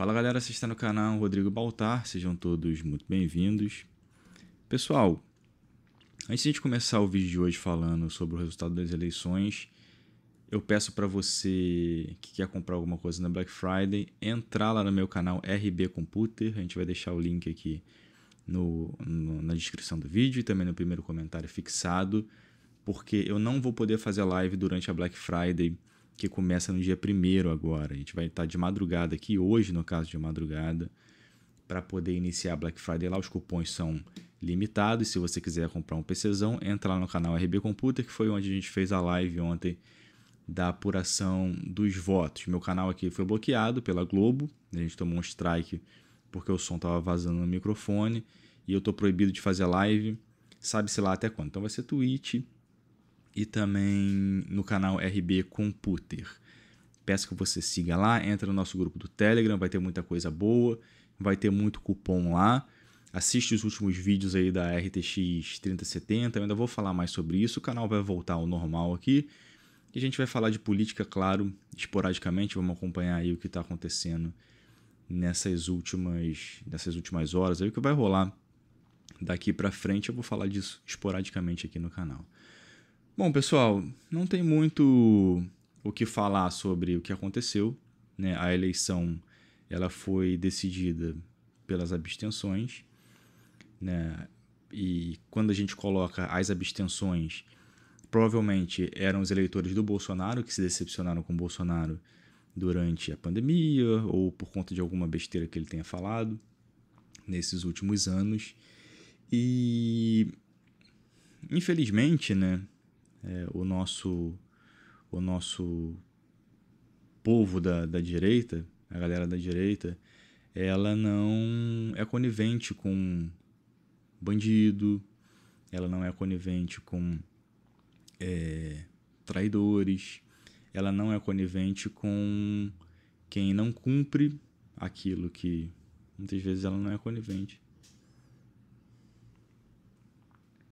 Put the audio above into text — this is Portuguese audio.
Fala galera, você está no canal Rodrigo Baltar, sejam todos muito bem-vindos. Pessoal, antes de começar o vídeo de hoje falando sobre o resultado das eleições, eu peço para você que quer comprar alguma coisa na Black Friday, entrar lá no meu canal RB Computer, a gente vai deixar o link aqui no, no, na descrição do vídeo e também no primeiro comentário fixado, porque eu não vou poder fazer live durante a Black Friday que começa no dia primeiro agora. A gente vai estar de madrugada aqui, hoje, no caso de madrugada, para poder iniciar Black Friday lá. Os cupons são limitados. Se você quiser comprar um PCzão, entra lá no canal RB Computer, que foi onde a gente fez a live ontem da apuração dos votos. Meu canal aqui foi bloqueado pela Globo, a gente tomou um strike porque o som estava vazando no microfone e eu tô proibido de fazer live, sabe-se lá até quando. Então vai ser Twitch, e também no canal RB Computer. Peço que você siga lá, entra no nosso grupo do Telegram, vai ter muita coisa boa, vai ter muito cupom lá. Assiste os últimos vídeos aí da RTX 3070, eu ainda vou falar mais sobre isso. O canal vai voltar ao normal aqui. E a gente vai falar de política, claro, esporadicamente, vamos acompanhar aí o que está acontecendo nessas últimas, nessas últimas horas, aí o que vai rolar daqui para frente, eu vou falar disso esporadicamente aqui no canal. Bom, pessoal, não tem muito o que falar sobre o que aconteceu. Né? A eleição ela foi decidida pelas abstenções. Né? E quando a gente coloca as abstenções, provavelmente eram os eleitores do Bolsonaro que se decepcionaram com o Bolsonaro durante a pandemia ou por conta de alguma besteira que ele tenha falado nesses últimos anos. E infelizmente, né, é, o nosso o nosso povo da, da direita, a galera da direita, ela não é conivente com bandido, ela não é conivente com é, traidores, ela não é conivente com quem não cumpre aquilo que muitas vezes ela não é conivente.